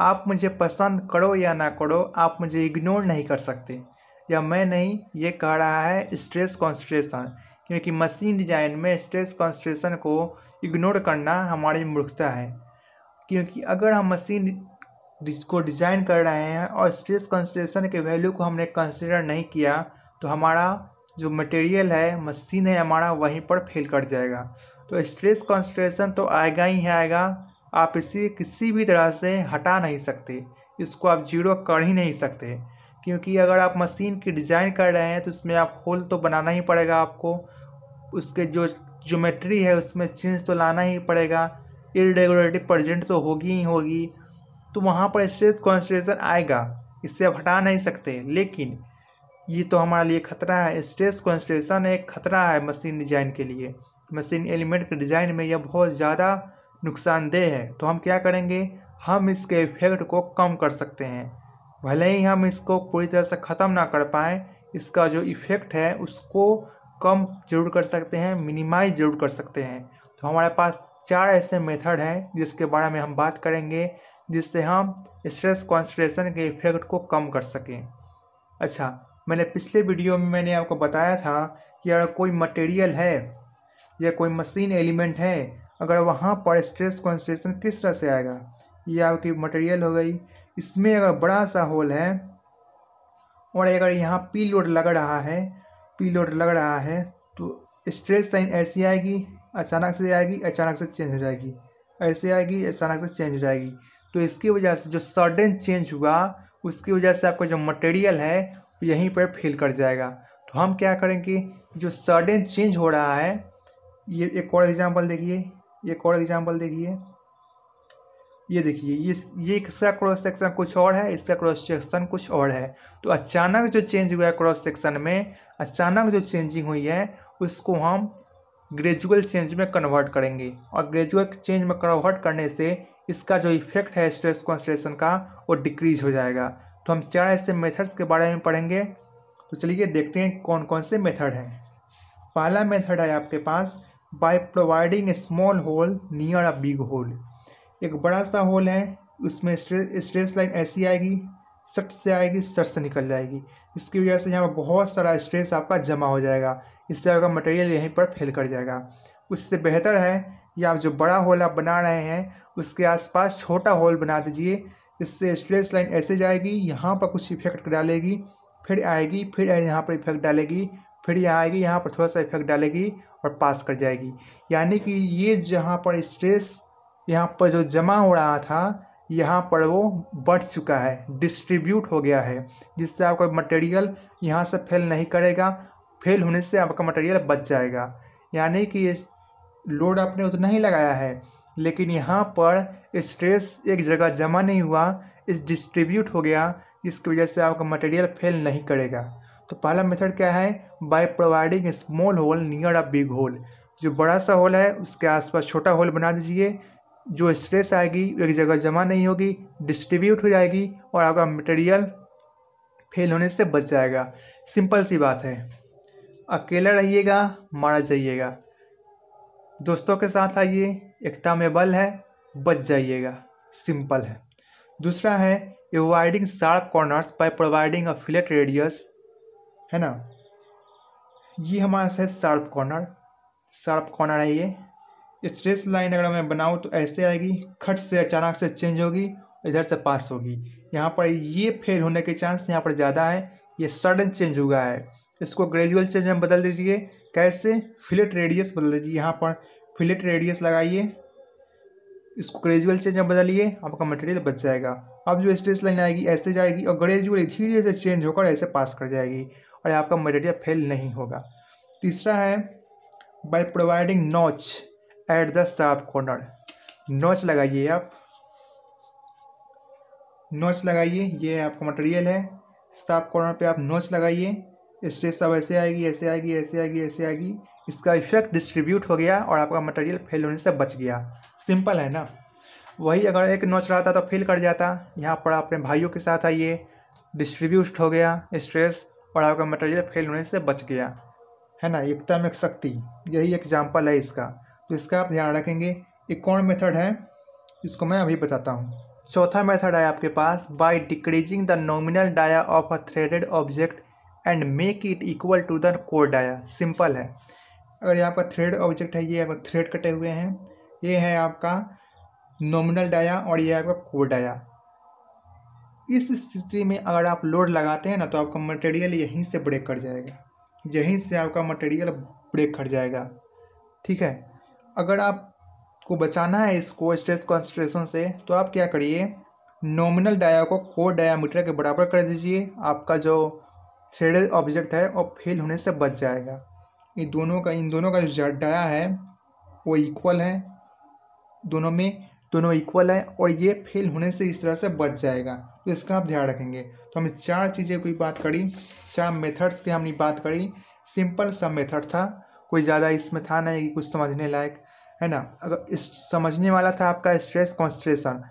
आप मुझे पसंद करो या ना करो आप मुझे इग्नोर नहीं कर सकते या मैं नहीं ये कह रहा है स्ट्रेस कॉन्सट्रेशन क्योंकि मशीन डिजाइन में स्ट्रेस कॉन्सट्रेशन को इग्नोर करना हमारी मूर्खता है क्योंकि अगर हम मशीन को डिज़ाइन कर रहे हैं और स्ट्रेस कॉन्सट्रेशन के वैल्यू को हमने कंसिडर नहीं किया तो हमारा जो मटेरियल है मशीन है हमारा वहीं पर फेल कर जाएगा तो स्ट्रेस कॉन्सट्रेशन तो आएगा ही आएगा आप इसे किसी भी तरह से हटा नहीं सकते इसको आप जीरो कर ही नहीं सकते क्योंकि अगर आप मशीन की डिज़ाइन कर रहे हैं तो इसमें आप होल तो बनाना ही पड़ेगा आपको उसके जो जोमेट्री है उसमें चेंज तो लाना ही पड़ेगा इरेगुलरिटी प्रजेंट तो होगी ही होगी तो वहाँ पर स्ट्रेस कॉन्सेंट्रेशन आएगा इससे आप हटा नहीं सकते लेकिन ये तो हमारे लिए खतरा है स्ट्रेस कॉन्सेंट्रेशन एक खतरा है मशीन डिज़ाइन के लिए मशीन एलिमेंट के डिज़ाइन में यह बहुत ज़्यादा नुकसानदेह है तो हम क्या करेंगे हम इसके इफेक्ट को कम कर सकते हैं भले ही हम इसको पूरी तरह से ख़त्म ना कर पाए इसका जो इफ़ेक्ट है उसको कम जरूर कर सकते हैं मिनिमाइज जरूर कर सकते हैं तो हमारे पास चार ऐसे मेथड हैं जिसके बारे में हम बात करेंगे जिससे हम स्ट्रेस कॉन्सट्रेशन के इफेक्ट को कम कर सकें अच्छा मैंने पिछले वीडियो में मैंने आपको बताया था कि अगर कोई मटेरियल है या कोई मशीन एलिमेंट है अगर वहाँ पर स्ट्रेस कॉन्सेंट्रेशन किस तरह से आएगा ये आपकी मटेरियल हो गई इसमें अगर बड़ा सा होल है और अगर यहाँ पी लोड लग रहा है पी लोड लग रहा है तो स्ट्रेस साइन ऐसी आएगी अचानक से आएगी अचानक से चेंज हो जाएगी ऐसे आएगी अचानक से चेंज हो जाएगी तो इसकी वजह से जो सडन चेंज हुआ उसकी वजह से आपका जो मटेरियल है यहीं पर फील कर जाएगा तो हम क्या करेंगे जो सडन चेंज हो रहा है ये एक और एग्जाम्पल देखिए एक और एग्जाम्पल देखिए ये देखिए ये ये इसका क्रॉस सेक्शन कुछ और है इसका क्रॉस सेक्शन कुछ और है तो अचानक जो चेंज हुआ है क्रॉस सेक्शन में अचानक जो चेंजिंग हुई है उसको हम ग्रेजुअल चेंज में कन्वर्ट करेंगे और ग्रेजुअल चेंज में कन्वर्ट करने से इसका जो इफेक्ट है स्ट्रेस कॉन्सेंट्रेशन का वो डिक्रीज हो जाएगा तो हम चार ऐसे मेथड्स के बारे में पढ़ेंगे तो चलिए देखते हैं कौन कौन से मेथड हैं पहला मेथड है आपके पास by providing a small hole near a big hole एक बड़ा सा होल है उसमें स्ट्रेस लाइन ऐसी आएगी सट से आएगी सट से निकल जाएगी इसकी वजह से यहाँ पर बहुत सारा स्ट्रेस आपका जमा हो जाएगा इससे आपका मटेरियल यहीं पर फेल कर जाएगा उससे बेहतर है कि आप जो बड़ा होल आप बना रहे हैं उसके आसपास छोटा होल बना दीजिए इससे स्ट्रेस लाइन ऐसे जाएगी यहाँ पर कुछ इफेक्ट डालेगी फिर आएगी फिर यहाँ पर इफेक्ट डालेगी फिर यहाँ आएगी यहाँ पर थोड़ा सा इफेक्ट डालेगी और पास कर जाएगी यानी कि ये जहाँ पर स्ट्रेस यहाँ पर जो जमा हो रहा था यहाँ पर वो बढ़ चुका है डिस्ट्रीब्यूट हो गया है जिससे आपका मटेरियल यहाँ से फेल नहीं करेगा फेल होने से आपका मटेरियल बच जाएगा यानी कि ये लोड आपने उतना ही लगाया है लेकिन यहाँ पर स्ट्रेस एक जगह जमा नहीं हुआ इस डिस्ट्रीब्यूट हो गया जिसकी वजह से आपका मटेरियल फेल नहीं करेगा तो पहला मेथड क्या है by providing small hole near a big hole जो बड़ा सा होल है उसके आसपास छोटा होल बना दीजिए जो स्ट्रेस आएगी एक जगह जमा नहीं होगी डिस्ट्रीब्यूट हो जाएगी और आपका मटेरियल फेल होने से बच जाएगा सिंपल सी बात है अकेला रहिएगा मारा जाइएगा दोस्तों के साथ आइए एकता में बल है बच जाइएगा सिंपल है दूसरा है avoiding sharp corners by providing a flat radius है ना ये हमारा है शार्प कॉर्नर शार्प कॉर्नर है ये स्ट्रेस लाइन अगर मैं बनाऊँ तो ऐसे आएगी खट से अचानक से चेंज होगी इधर से पास होगी यहाँ पर ये फेल होने के चांस यहाँ पर ज़्यादा है ये सडन चेंज हुआ है इसको ग्रेजुअल चेंज में बदल दीजिए कैसे फिलेट रेडियस बदल दीजिए यहाँ पर फिलेट रेडियस लगाइए इसको ग्रेजुअल चेंज में बदलिए आपका मटेरियल बच जाएगा अब जो स्ट्रेस लाइन आएगी ऐसे जाएगी और ग्रेजुअली धीरे से चेंज होकर ऐसे पास कर जाएगी और आपका मलेरिया फेल नहीं होगा तीसरा है by providing notch at the sharp corner notch लगाइए आप नोच लगाइए ये आपका मटेरियल है साफ कॉर्नर पे आप नोच लगाइए स्ट्रेस सब ऐसे आएगी ऐसे आएगी ऐसे आएगी ऐसे आएगी इसका इफेक्ट डिस्ट्रीब्यूट हो गया और आपका मटेरियल फेल होने से बच गया सिंपल है ना वही अगर एक नोच रहा था तो फेल कर जाता यहाँ पर अपने भाइयों के साथ आइए डिस्ट्रीब्यूट हो गया स्ट्रेस पढ़ा का मटेरियल फेल होने से बच गया है ना एकता में शक्ति यही एग्जाम्पल है इसका तो इसका आप ध्यान रखेंगे एक कौन मेथड है इसको मैं अभी बताता हूँ चौथा मेथड है आपके पास by decreasing the nominal dia of a threaded object and make it equal to the core dia simple है अगर ये आपका थ्रेड ऑब्जेक्ट है ये आपका थ्रेड कटे हुए हैं ये है आपका नॉमिनल डाया और ये आपका कोर डाया इस स्थिति में अगर आप लोड लगाते हैं ना तो आपका मटेरियल यहीं से ब्रेक कर जाएगा यहीं से आपका मटेरियल ब्रेक कर जाएगा ठीक है अगर आपको बचाना है इसको स्ट्रेस कॉन्सट्रेशन से तो आप क्या करिए नॉमिनल डाया को कोर डायामीटर के बराबर कर दीजिए आपका जो थ्रेडेड ऑब्जेक्ट है वो फेल होने से बच जाएगा ये दोनों का इन दोनों का जो डाया है वो इक्वल है दोनों में दोनों इक्वल है और ये फेल होने से इस तरह से बच जाएगा तो इसका आप ध्यान रखेंगे तो हमने चार चीज़ें की बात करी चार मेथड्स की हमने बात करी सिंपल सा मेथड था कोई ज़्यादा इसमें था नहीं कि कुछ समझने लायक है ना अगर इस समझने वाला था आपका स्ट्रेस कॉन्सट्रेशन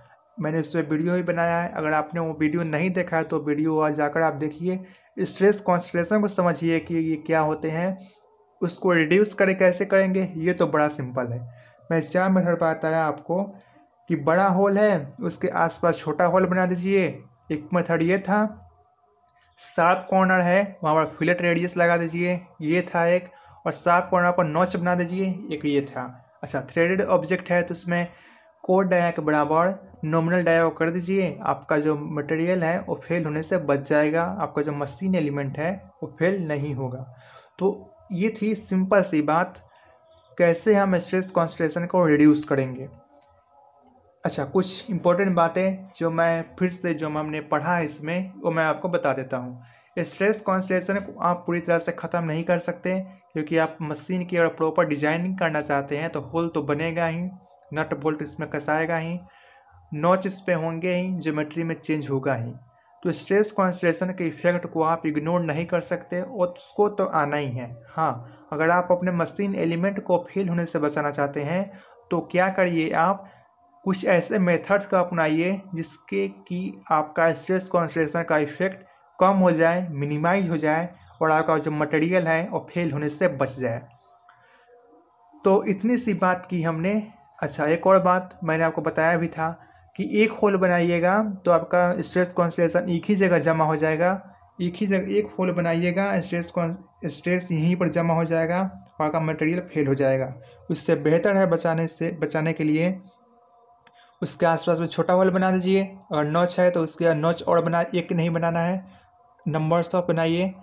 मैंने उस पर वीडियो ही बनाया है अगर आपने वो वीडियो नहीं देखा है तो वीडियो आज जाकर आप देखिए स्ट्रेस कॉन्सट्रेशन को समझिए कि ये क्या होते हैं उसको रिड्यूस करें कैसे करेंगे ये तो बड़ा सिंपल है मैं इस चार मेथड बताया आपको कि बड़ा होल है उसके आसपास छोटा होल बना दीजिए एक मेथड ये था साफ कॉर्नर है वहाँ पर फिलेट रेडियस लगा दीजिए ये था एक और साफ कॉर्नर पर नॉच बना दीजिए एक ये था अच्छा थ्रेडेड ऑब्जेक्ट है तो उसमें कोड डाया के बराबर नॉमिनल डाया कर दीजिए आपका जो मटेरियल है वो फेल होने से बच जाएगा आपका जो मशीन एलिमेंट है वो फेल नहीं होगा तो ये थी सिंपल सी बात कैसे हम स्ट्रेस कॉन्सेंट्रेशन को रिड्यूस करेंगे अच्छा कुछ इम्पोर्टेंट बातें जो मैं फिर से जो हमने पढ़ा है इसमें वो मैं आपको बता देता हूँ स्ट्रेस कॉन्सलेशन को आप पूरी तरह से ख़त्म नहीं कर सकते क्योंकि आप मशीन की अगर प्रॉपर डिजाइनिंग करना चाहते हैं तो होल तो बनेगा ही नट बोल्ट इसमें कसाएगा ही नॉच इस पर होंगे ही ज्योमेट्री में चेंज होगा ही तो स्ट्रेस कॉन्सलेशन के इफेक्ट को आप इग्नोर नहीं कर सकते और उसको तो आना ही है हाँ अगर आप अपने मशीन एलिमेंट को फेल होने से बचाना चाहते हैं तो क्या करिए आप कुछ ऐसे मेथड्स का अपनाइए जिसके कि आपका स्ट्रेस कॉन्सट्रेशन का इफेक्ट कम हो जाए मिनिमाइज हो जाए और आपका जो मटेरियल है वो फेल होने से बच जाए तो इतनी सी बात की हमने अच्छा एक और बात मैंने आपको बताया भी था कि एक होल बनाइएगा तो आपका स्ट्रेस कॉन्सट्रेशन एक ही जगह जमा हो जाएगा एक ही जगह एक होल बनाइएगा स्ट्रेस स्ट्रेस यहीं पर जमा हो जाएगा और आपका मटेरियल फेल हो जाएगा उससे बेहतर है बचाने से बचाने के लिए उसके आसपास में छोटा होल बना दीजिए अगर नोच है तो उसके नोच और बना एक नहीं बनाना है नंबर्स ऑफ बनाइए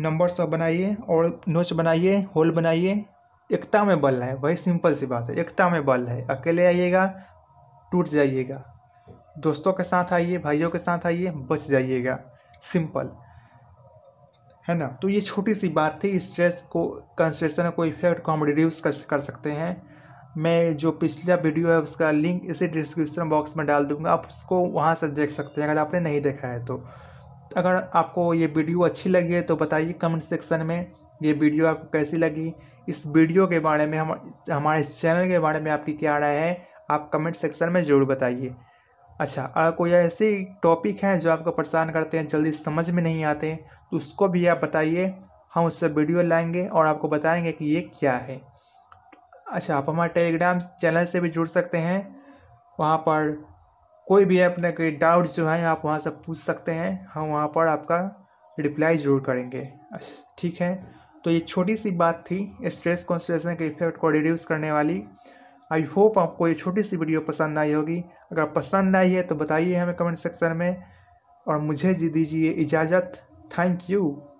नंबर्स ऑफ बनाइए और नोच बनाइए होल बनाइए एकता में बल है वही सिंपल सी बात है एकता में बल है अकेले आइएगा टूट जाइएगा दोस्तों के साथ आइए भाइयों के साथ आइए बच जाइएगा सिंपल है ना तो ये छोटी सी बात थी स्ट्रेस को कंस्ट्रेशन को इफेक्ट को हम रिड्यूस कर कर सकते हैं मैं जो पिछला वीडियो है उसका लिंक इसी डिस्क्रिप्शन बॉक्स में डाल दूँगा आप उसको वहाँ से देख सकते हैं अगर आपने नहीं देखा है तो अगर आपको ये वीडियो अच्छी लगी है तो बताइए कमेंट सेक्शन में ये वीडियो आपको कैसी लगी इस वीडियो के बारे में हम हमारे इस चैनल के बारे में आपकी क्या राय है आप कमेंट सेक्शन में ज़रूर बताइए अच्छा अगर कोई ऐसे टॉपिक हैं जो आपको परेशान करते हैं जल्दी समझ में नहीं आते तो उसको भी आप बताइए हम उससे वीडियो लाएंगे और आपको बताएंगे कि ये क्या है अच्छा आप हमारे टेलीग्राम चैनल से भी जुड़ सकते हैं वहाँ पर कोई भी अपने कोई डाउट जो है आप वहाँ से पूछ सकते हैं हम वहाँ पर आपका रिप्लाई ज़रूर करेंगे अच्छा ठीक है तो ये छोटी सी बात थी स्ट्रेस कॉन्सट्रेशन के इफेक्ट को रिड्यूस करने वाली आई होप आपको ये छोटी सी वीडियो पसंद आई होगी अगर पसंद आई है तो बताइए हमें कमेंट सेक्शन में और मुझे दीजिए इजाज़त थैंक यू